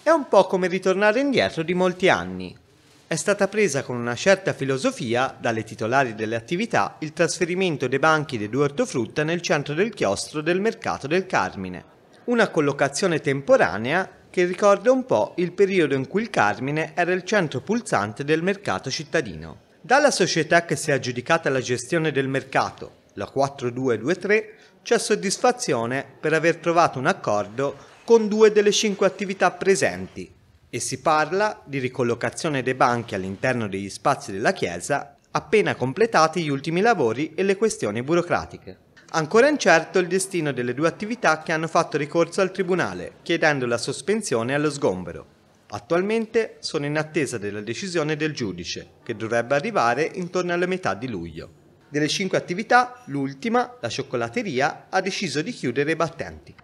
È un po' come ritornare indietro di molti anni. È stata presa con una certa filosofia dalle titolari delle attività il trasferimento dei banchi dei due ortofrutta nel centro del chiostro del mercato del Carmine. Una collocazione temporanea che ricorda un po' il periodo in cui il Carmine era il centro pulsante del mercato cittadino. Dalla società che si è aggiudicata la gestione del mercato, la 4223, c'è soddisfazione per aver trovato un accordo con due delle cinque attività presenti e si parla di ricollocazione dei banchi all'interno degli spazi della chiesa appena completati gli ultimi lavori e le questioni burocratiche. Ancora incerto il destino delle due attività che hanno fatto ricorso al Tribunale, chiedendo la sospensione allo sgombero. Attualmente sono in attesa della decisione del giudice, che dovrebbe arrivare intorno alla metà di luglio. Delle cinque attività, l'ultima, la cioccolateria, ha deciso di chiudere i battenti.